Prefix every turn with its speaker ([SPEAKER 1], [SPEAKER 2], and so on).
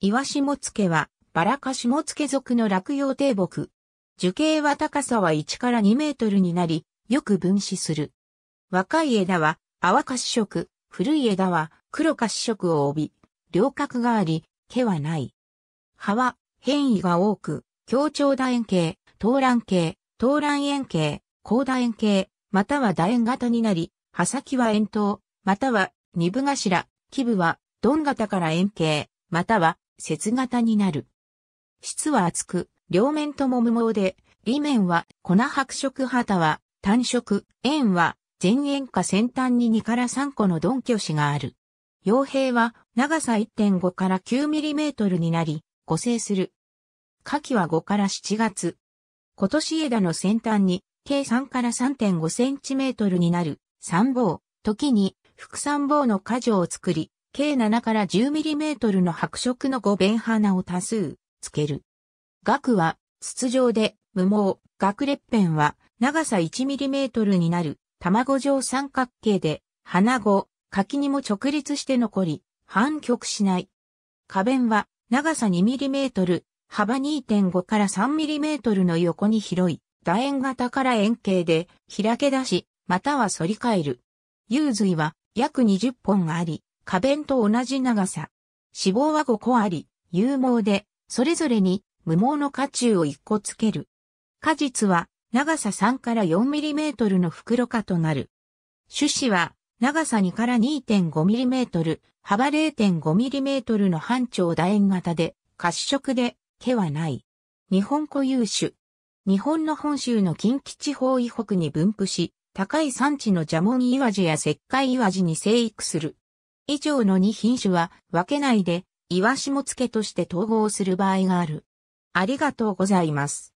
[SPEAKER 1] 岩下付は、バラカ下付属の落葉低木。樹形は高さは1から2メートルになり、よく分子する。若い枝は、淡褐色、古い枝は、黒褐色を帯び、両角があり、毛はない。葉は、変異が多く、強調楕円形、東蘭形、東蘭円形、高楕円形、または楕円型になり、葉先は円筒、または、二部頭、基部は、ドン型から円形、または、節型になる。質は厚く、両面とも無毛で、裏面は粉白色旗は単色、円は前円か先端に2から3個の鈍挙子がある。傭兵は長さ1.5から 9mm になり、固成する。夏季は5から7月。今年枝の先端に計3から 3.5cm になる三棒、時に副三棒の果樹を作り、計7から 10mm の白色の5弁花を多数、つける。額は、筒状で、無毛、額裂片は、長さ 1mm になる、卵状三角形で、花後、柿にも直立して残り、反曲しない。花弁は、長さ 2mm、幅2.5から 3mm の横に広い、楕円型から円形で、開け出し、または反り返る。幽髄は、約20本あり、花弁と同じ長さ。脂肪は5個あり、有毛で、それぞれに無毛の花中を1個つける。果実は長さ3から4ミリメートルの袋花となる。種子は長さ2から2.5ミリメートル、幅0.5ミリメートルの半長楕円型で、褐色で、毛はない。日本固有種。日本の本州の近畿地方以北に分布し、高い産地の蛇紋岩ワジや石灰岩地に生育する。以上の2品種は分けないで、イワシも漬けとして統合する場合がある。ありがとうございます。